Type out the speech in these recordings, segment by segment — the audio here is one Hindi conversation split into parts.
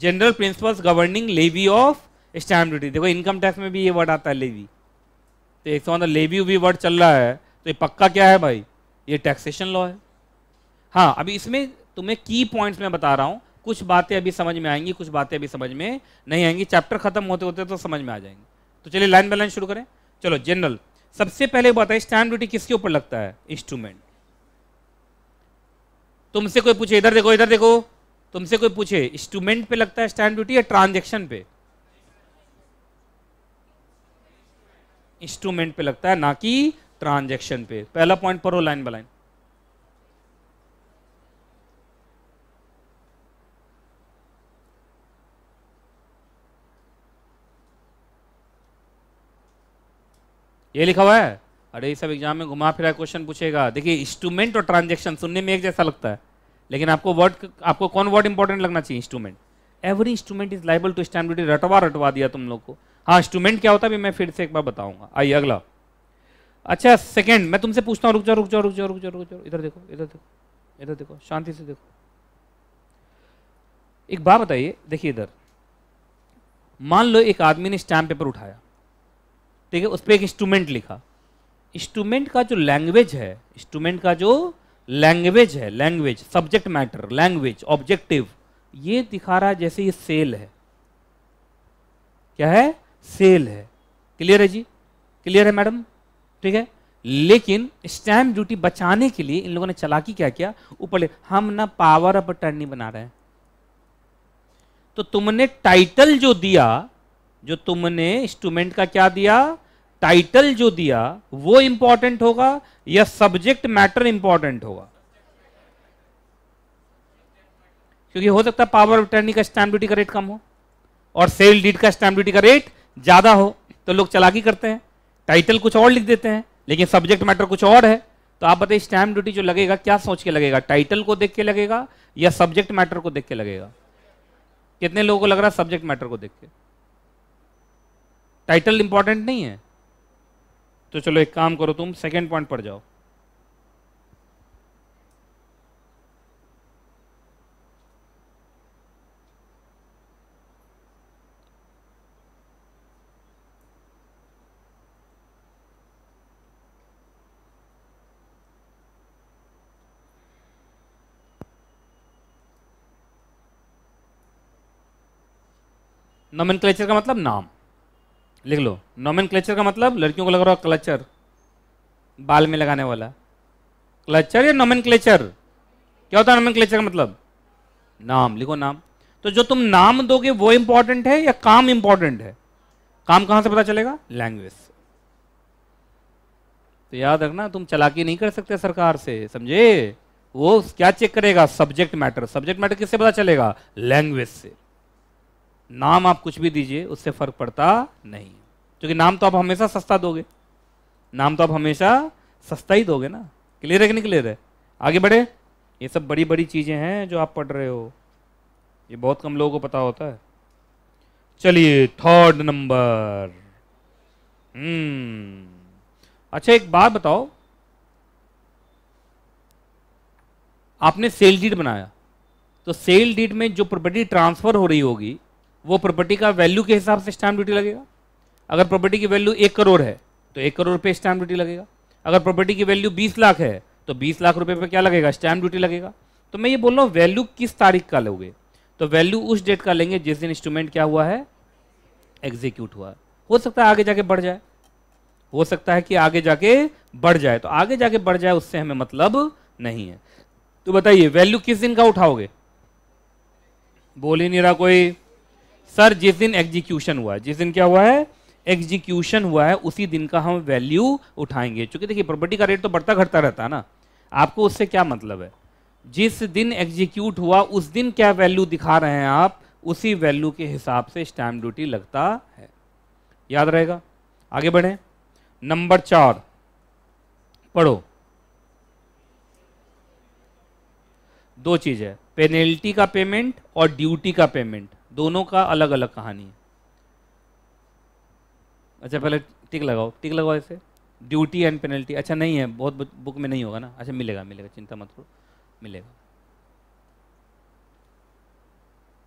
General principles governing levy of stamp duty देखो इनकम टैक्स में भी ये वर्ड आता है लेवी तो एक सौ तो लेवी तो भी वर्ड चल रहा है तो ये पक्का क्या है भाई ये टैक्सेशन लॉ है हाँ अभी इसमें तुम्हें की पॉइंट्स में बता रहा हूँ कुछ बातें अभी समझ में आएंगी कुछ बातें अभी समझ में नहीं आएंगी चैप्टर खत्म होते होते तो समझ में आ जाएंगे तो चलिए लाइन बाय लाइन शुरू करें चलो जनरल सबसे पहले बताइए स्टैम्प ड्यूटी किसके ऊपर लगता है इंस्ट्रूमेंट तुमसे कोई पूछे इधर देखो इधर देखो तुमसे कोई पूछे इंस्ट्रूमेंट पे लगता है स्टैंड ड्यूटी या ट्रांजेक्शन पे इंस्ट्रूमेंट पे लगता है ना कि ट्रांजेक्शन पे पहला पॉइंट हो लाइन बाय लाइन ये लिखा हुआ है अरे सब एग्जाम में घुमा फिरा क्वेश्चन पूछेगा देखिए इंस्ट्रूमेंट और ट्रांजेक्शन सुनने में एक जैसा लगता है लेकिन आपको वर्ड आपको कौन वर्ड इंपॉर्टेंट लगना चाहिए instrument every instrument is liable to stamp duty रटवा रटवा दिया तुम लोग को हाँ इंस्ट्रूमेंट क्या होता है मैं फिर से एक बार बताऊंगा आइए अगला अच्छा सेकेंड मैं तुमसे पूछता हूँ रुक जाओ रुक जाओ रुक जाओ रुक जाओ रुक जाओ इधर देखो इधर देखो इधर देखो शांति से देखो एक बात बताइए देखिए इधर मान लो एक आदमी ने स्टैम्प पेपर उठाया ठीक है उस पर एक इंस्ट्रूमेंट लिखा इंस्ट्रूमेंट का जो लैंग्वेज है इंस्ट्रूमेंट का जो लैंग्वेज है language subject matter language objective ये दिखा रहा है जैसे ये सेल है क्या है सेल है क्लियर है जी क्लियर है मैडम ठीक है लेकिन स्टैम्प ड्यूटी बचाने के लिए इन लोगों ने चलाकी क्या किया ऊपर हम ना पावर ऑफ अटर्नी बना रहे हैं तो तुमने टाइटल जो दिया जो तुमने इंस्ट्रूमेंट का क्या दिया टाइटल जो दिया वो इंपॉर्टेंट होगा या सब्जेक्ट मैटर इंपॉर्टेंट होगा क्योंकि हो सकता है पावर ऑफ अटर्नी का स्टैंप ड्यूटी का रेट कम हो और सेल डीड का स्टैंप ड्यूटी का रेट ज्यादा हो तो लोग चलाकी करते हैं टाइटल कुछ और लिख देते हैं लेकिन सब्जेक्ट मैटर कुछ और है तो आप बताइए स्टैंप ड्यूटी जो लगेगा क्या सोच के लगेगा टाइटल को देख के लगेगा या सब्जेक्ट मैटर को देख के लगेगा कितने लोगों को लग रहा है सब्जेक्ट मैटर को देख के टाइटल इंपॉर्टेंट नहीं है तो चलो एक काम करो तुम सेकेंड पॉइंट पर जाओ नमन का मतलब नाम लिख लो नॉमिन क्लेचर का मतलब लड़कियों को लग रहा क्लचर बाल में लगाने वाला क्लचर या नॉमिन क्लेचर क्या होता है नॉमिन क्लेचर का मतलब नाम लिखो नाम तो जो तुम नाम दोगे वो इंपॉर्टेंट है या काम इंपॉर्टेंट है काम कहां से पता चलेगा लैंग्वेज तो याद रखना तुम चलाकी नहीं कर सकते सरकार से समझे वो क्या चेक करेगा सब्जेक्ट मैटर सब्जेक्ट मैटर किससे पता चलेगा लैंग्वेज से नाम आप कुछ भी दीजिए उससे फर्क पड़ता नहीं क्योंकि नाम तो आप हमेशा सस्ता दोगे नाम तो आप हमेशा सस्ता ही दोगे ना क्लियर है कि नहीं क्लियर है आगे बढ़े ये सब बड़ी बड़ी चीज़ें हैं जो आप पढ़ रहे हो ये बहुत कम लोगों को पता होता है चलिए थर्ड हम्म। नंबर अच्छा एक बात बताओ आपने सेल डीड बनाया तो सेल डीड में जो प्रॉपर्टी ट्रांसफर हो रही होगी वो प्रॉपर्टी का वैल्यू के हिसाब से स्टैंप ड्यूटी लगेगा अगर प्रॉपर्टी की वैल्यू एक करोड़ है तो एक करोड़ रुपये स्टैम्प ड्यूटी लगेगा अगर प्रॉपर्टी की वैल्यू बीस लाख है तो बीस लाख रुपये पर क्या लगेगा स्टैम्प ड्यूटी लगेगा तो मैं ये बोल रहा हूँ वैल्यू किस तारीख का लोगे तो वैल्यू उस डेट का लेंगे जिस दिन इंस्ट्रूमेंट क्या हुआ है एग्जीक्यूट हुआ है हो सकता है आगे जाके बढ़ जाए हो सकता है कि आगे जाके बढ़ जाए तो आगे जाके बढ़ जाए उससे हमें मतलब नहीं है तो बताइए वैल्यू किस दिन का उठाओगे बोल ही नहीं रहा कोई सर जिस दिन एग्जीक्यूशन हुआ है जिस दिन क्या हुआ है एग्जीक्यूशन हुआ है उसी दिन का हम वैल्यू उठाएंगे क्योंकि देखिए प्रॉपर्टी का रेट तो बढ़ता घटता रहता है ना आपको उससे क्या मतलब है जिस दिन एग्जीक्यूट हुआ उस दिन क्या वैल्यू दिखा रहे हैं आप उसी वैल्यू के हिसाब से स्टैम्प ड्यूटी लगता है याद रहेगा आगे बढ़े नंबर चार पढ़ो दो चीज़ है पेनल्टी का पेमेंट और ड्यूटी का पेमेंट दोनों का अलग अलग कहानी है अच्छा पहले टिक लगाओ टिक लगाओ ऐसे ड्यूटी एंड पेनल्टी अच्छा नहीं है बहुत बुक में नहीं होगा ना अच्छा मिलेगा मिलेगा चिंता मत करो मिलेगा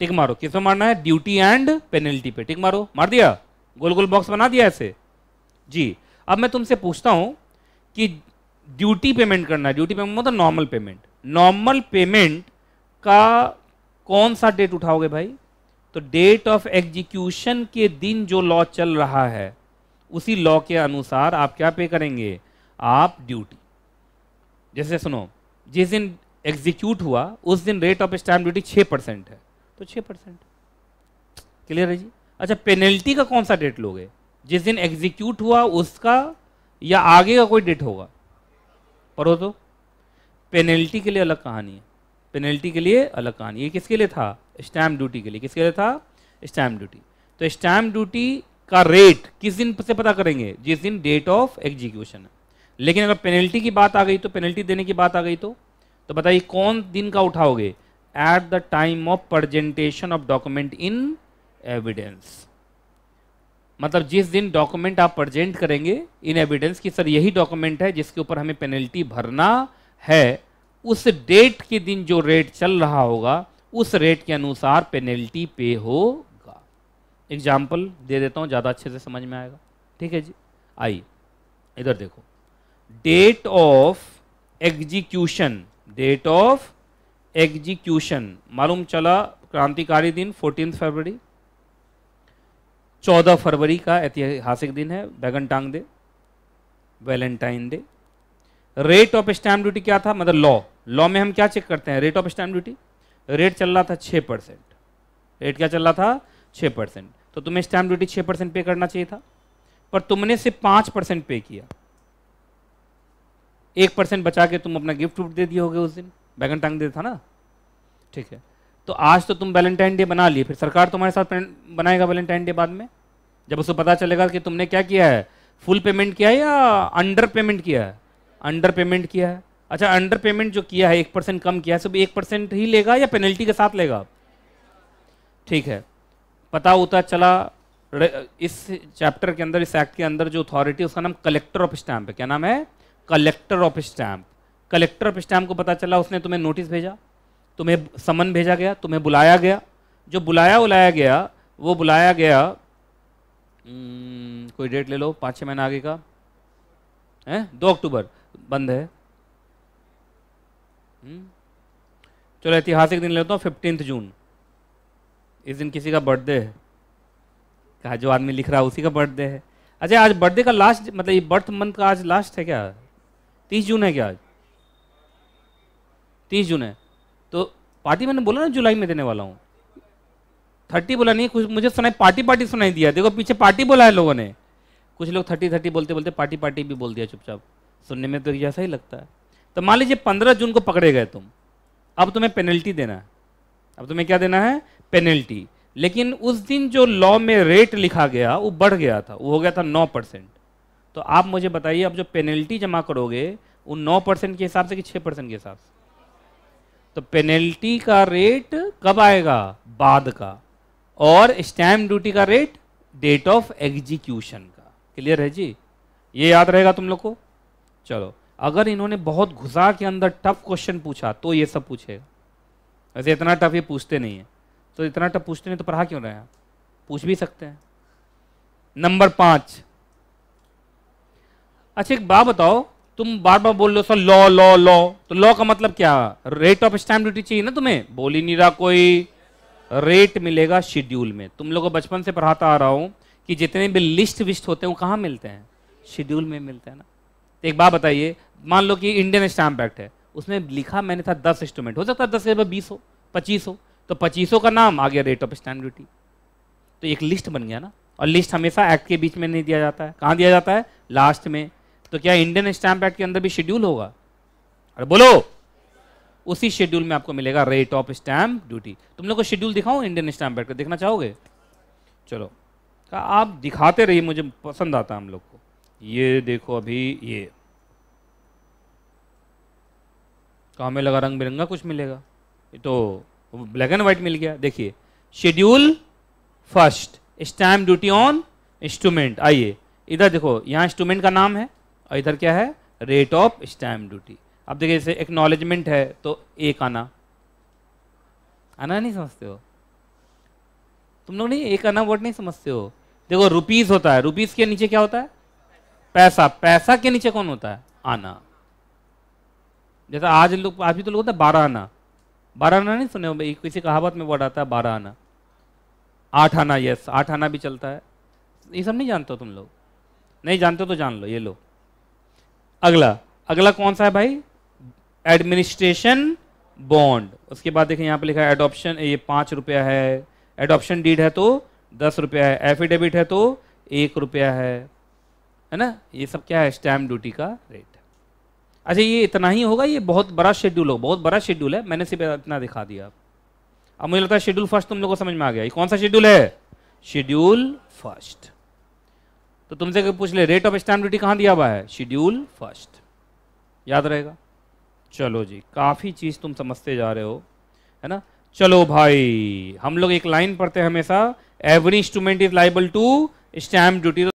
टिक मारो पे मारना है ड्यूटी एंड पेनल्टी पे टिक मारो मार दिया गोल गोल बॉक्स बना दिया ऐसे जी अब मैं तुमसे पूछता हूं कि ड्यूटी पेमेंट करना है ड्यूटी पेमेंट मतलब नॉर्मल पेमेंट नॉर्मल पेमेंट का कौन सा डेट उठाओगे भाई तो डेट ऑफ एग्जीक्यूशन के दिन जो लॉ चल रहा है उसी लॉ के अनुसार आप क्या पे करेंगे आप ड्यूटी जैसे सुनो जिस दिन एग्जीक्यूट हुआ उस दिन रेट ऑफ स्टैम्प ड्यूटी छः परसेंट है तो छः परसेंट क्लियर है जी अच्छा पेनल्टी का कौन सा डेट लोगे जिस दिन एग्जीक्यूट हुआ उसका या आगे का कोई डेट होगा पढ़ो तो पेनल्टी के लिए अलग कहानी है पेनल्टी के लिए अलग कहानी ये किसके लिए था स्टैम्प ड्यूटी के लिए किसके लिए था स्टैम्प ड्यूटी तो स्टैम्प ड्यूटी का रेट किस दिन से पता करेंगे जिस दिन डेट ऑफ एग्जीक्यूशन है लेकिन अगर पेनल्टी की बात आ गई तो पेनल्टी देने की बात आ गई तो तो बताइए कौन दिन का उठाओगे at the time of presentation of document in evidence मतलब जिस दिन डॉक्यूमेंट आप प्रजेंट करेंगे इन एविडेंस कि सर यही डॉक्यूमेंट है जिसके ऊपर हमें पेनल्टी भरना है उस डेट के दिन जो रेट चल रहा होगा उस रेट के अनुसार पेनल्टी पे होगा एग्जाम्पल दे देता हूँ ज़्यादा अच्छे से समझ में आएगा ठीक है जी आइए इधर देखो date of execution date of execution मालूम चला क्रांतिकारी दिन फोर्टीन फरवरी चौदह फरवरी का ऐतिहासिक दिन है बैगन टांग day Valentine day rate of stamp duty क्या था मतलब लॉ लॉ में हम क्या चेक करते हैं rate of stamp duty rate चल रहा था छः परसेंट रेट क्या चल रहा था छः परसेंट तो तुम्हें स्टैंप ड्यूटी छः परसेंट पे करना चाहिए था पर तुमने सिर्फ पाँच परसेंट पे किया एक परसेंट बचा के तुम अपना गिफ्ट उफ्ट दे दिए होगे उस दिन बैगन टांग दे था ना ठीक है तो आज तो तुम वैलेंटाइन डे बना लिए फिर सरकार तुम्हारे साथ बनाएगा वैलेंटाइन डे बाद में जब उसको पता चलेगा कि तुमने क्या किया है फुल पेमेंट किया है या अंडर पेमेंट किया है अंडर पेमेंट किया है अच्छा अंडर पेमेंट जो किया है एक परसेंट कम किया है सब एक परसेंट ही लेगा या पेनल्टी के साथ लेगा ठीक है पता होता चला इस चैप्टर के अंदर इस एक्ट के अंदर जो अथॉरिटी उसका नाम कलेक्टर ऑफ स्टैम्प है क्या नाम है collector of stamp collector of stamp को पता चला उसने तुम्हें नोटिस भेजा तुम्हें समन भेजा गया तुम्हें बुलाया गया जो बुलाया बुलाया गया वो बुलाया गया हम्म, कोई डेट ले लो पाँच छः महीने आगे का है दो अक्टूबर बंद है हम्म? चलो ऐतिहासिक दिन लेता हूँ फिफ्टींथ जून इस दिन किसी का बर्थडे है कहा जो आदमी लिख रहा है उसी का बर्थडे है अच्छा आज बर्थडे का लास्ट मतलब ये बर्थ मंथ का आज लास्ट है क्या तीस जून है क्या आज तीस जून है तो पार्टी मैंने बोला ना जुलाई में देने वाला हूँ थर्टी बोला नहीं कुछ मुझे सुनाई पार्टी पार्टी सुनाई दिया देखो पीछे पार्टी बोला है लोगों ने कुछ लोग थर्टी थर्टी बोलते बोलते पार्टी पार्टी भी बोल दिया चुपचाप सुनने में तो जैसा ही लगता है तो मान लीजिए पंद्रह जून को पकड़े गए तुम अब तुम्हें पेनल्टी देना है अब तुम्हें क्या देना है पेनल्टी लेकिन उस दिन जो लॉ में रेट लिखा गया वो बढ़ गया था वो हो गया था नौ परसेंट तो आप मुझे बताइए अब जो पेनल्टी जमा करोगे वो नौ परसेंट के हिसाब से कि छः परसेंट के हिसाब से तो पेनल्टी का रेट कब आएगा बाद का और स्टैम्प ड्यूटी का रेट डेट ऑफ एग्जीक्यूशन का क्लियर है जी ये याद रहेगा तुम लोग को चलो अगर इन्होंने बहुत घुसा के अंदर टफ क्वेश्चन पूछा तो ये सब पूछेगा वैसे इतना टफ ये पूछते नहीं है तो इतना टफ पूछते नहीं तो पढ़ा क्यों रहे हैं पूछ भी सकते हैं नंबर पांच अच्छा एक बात बताओ तुम बार बार बोल रहे हो सर लॉ लॉ लॉ तो लॉ का मतलब क्या रेट ऑफ स्टैंप ड्यूटी चाहिए ना तुम्हें बोल ही नहीं रहा कोई रेट मिलेगा शेड्यूल में तुम लोगों को बचपन से पढ़ाता आ रहा हूं कि जितने भी लिस्ट विस्ट होते हैं वो कहाँ मिलते हैं शेड्यूल में मिलते हैं ना तो एक बात बताइए मान लो कि इंडियन स्टैम्प एक्ट है उसमें लिखा मैंने था दस इंस्ट्रूमेंट हो सकता है दस के बीस हो पच्चीस हो तो पच्चीसों का नाम आ गया रेट ऑफ स्टैम्प ड्यूटी तो एक लिस्ट बन गया ना और लिस्ट हमेशा एक्ट के बीच में नहीं दिया जाता है कहाँ दिया जाता है लास्ट में तो क्या इंडियन स्टैम्प एक्ट के अंदर भी शेड्यूल होगा अरे बोलो उसी शेड्यूल में आपको मिलेगा रेट ऑफ स्टैम्प ड्यूटी तुम लोग को शेड्यूल दिखाऊं इंडियन स्टैम्प एक्ट का देखना चाहोगे चलो आप दिखाते रहिए मुझे पसंद आता है हम लोग को ये देखो अभी ये कहाँ में लगा रंग बिरंगा कुछ मिलेगा ये तो ब्लैक एंड व्हाइट मिल गया देखिए schedule first stamp duty on instrument आइए इधर देखो यहाँ इंस्ट्रूमेंट का नाम है और इधर क्या है रेट ऑफ स्टैम्प ड्यूटी अब देखिए जैसे एक्नॉलेजमेंट है तो एक आना आना नहीं समझते हो तुम लोग नहीं एक आना वर्ड नहीं समझते हो देखो रुपीज़ होता है रुपीज़ के नीचे क्या होता है पैसा पैसा के नीचे कौन होता है आना जैसा आज लोग आज भी तो लोग होता है बारह आना बारह आना नहीं सुने किसी कहावत में वर्ड आता है बारह आना आठ आना यस आठ आना भी चलता है ये सब नहीं जानते तुम लोग नहीं जानते हो तो जान लो ये लो अगला अगला कौन सा है भाई एडमिनिस्ट्रेशन बॉन्ड उसके बाद देखें यहाँ पे लिखा है एडॉप्शन ये पाँच रुपया है एडॉप्शन डीड है तो दस रुपया है एफिडेविट है तो एक रुपया है है ना ये सब क्या है स्टैम्प ड्यूटी का रेट अच्छा ये इतना ही होगा ये बहुत बड़ा शेड्यूल होगा बहुत बड़ा शेड्यूल है मैंने सिर्फ इतना दिखा दिया अब मुझे लगता है शेड्यूल फर्स्ट तुम लोग को समझ में आ गया ये कौन सा शेड्यूल है शेड्यूल फर्स्ट तो तुमसे पूछ ले रेट ऑफ स्टैम्प ड्यूटी कहाँ दिया हुआ है शेड्यूल फर्स्ट याद रहेगा चलो जी काफ़ी चीज़ तुम समझते जा रहे हो है ना चलो भाई हम लोग एक लाइन पढ़ते हैं हमेशा every instrument is liable to stamp duty